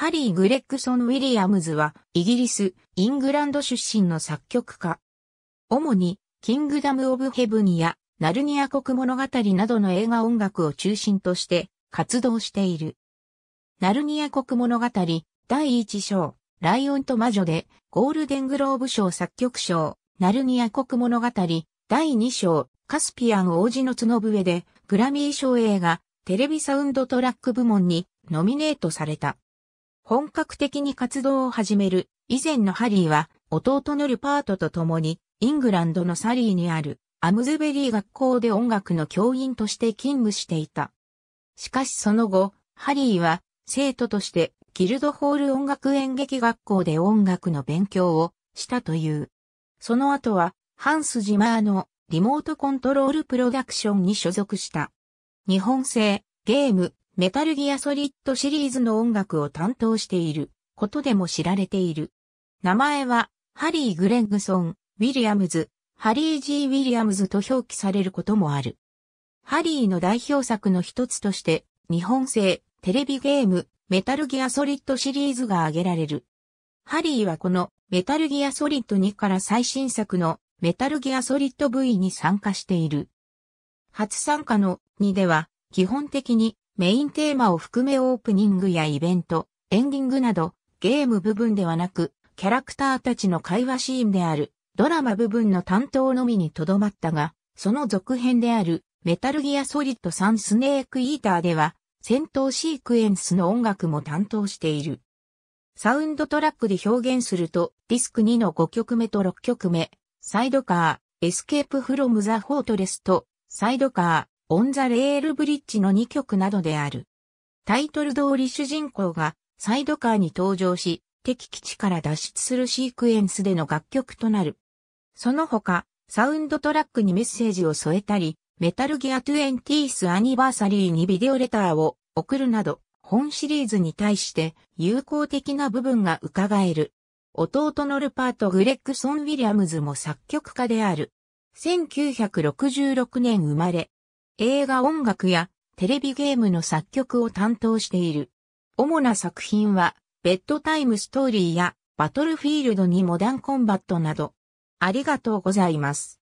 ハリー・グレッグソン・ウィリアムズは、イギリス、イングランド出身の作曲家。主に、キングダム・オブ・ヘブニや、ナルニア国物語などの映画音楽を中心として活動している。ナルニア国物語第1章、ライオンと魔女でゴールデングローブ賞作曲賞、ナルニア国物語第2章、カスピアン王子の角笛でグラミー賞映画、テレビサウンドトラック部門にノミネートされた。本格的に活動を始める以前のハリーは弟のルパートと共にイングランドのサリーにあるアムズベリー学校で音楽の教員として勤務していた。しかしその後、ハリーは生徒としてギルドホール音楽演劇学校で音楽の勉強をしたという。その後はハンス・ジマーのリモートコントロールプロダクションに所属した。日本製ゲームメタルギアソリッドシリーズの音楽を担当していることでも知られている。名前は、ハリー・グレングソン、ウィリアムズ、ハリー・ジー・ウィリアムズと表記されることもある。ハリーの代表作の一つとして、日本製テレビゲーム、メタルギアソリッドシリーズが挙げられる。ハリーはこのメタルギアソリッド2から最新作のメタルギアソリッド V に参加している。初参加の2では基本的にメインテーマを含めオープニングやイベント、エンディングなど、ゲーム部分ではなく、キャラクターたちの会話シーンである、ドラマ部分の担当のみにとどまったが、その続編である、メタルギアソリッド3スネークイーターでは、戦闘シークエンスの音楽も担当している。サウンドトラックで表現すると、ディスク2の5曲目と6曲目、サイドカー、エスケープフロムザフォートレスと、サイドカー、オン・ザ・レール・ブリッジの2曲などである。タイトル通り主人公がサイドカーに登場し、敵基地から脱出するシークエンスでの楽曲となる。その他、サウンドトラックにメッセージを添えたり、メタルギア 20th アニバーサリーにビデオレターを送るなど、本シリーズに対して友好的な部分が伺える。弟のルパート・グレッグソン・ウィリアムズも作曲家である。1966年生まれ、映画音楽やテレビゲームの作曲を担当している。主な作品は、ベッドタイムストーリーやバトルフィールドにモダンコンバットなど。ありがとうございます。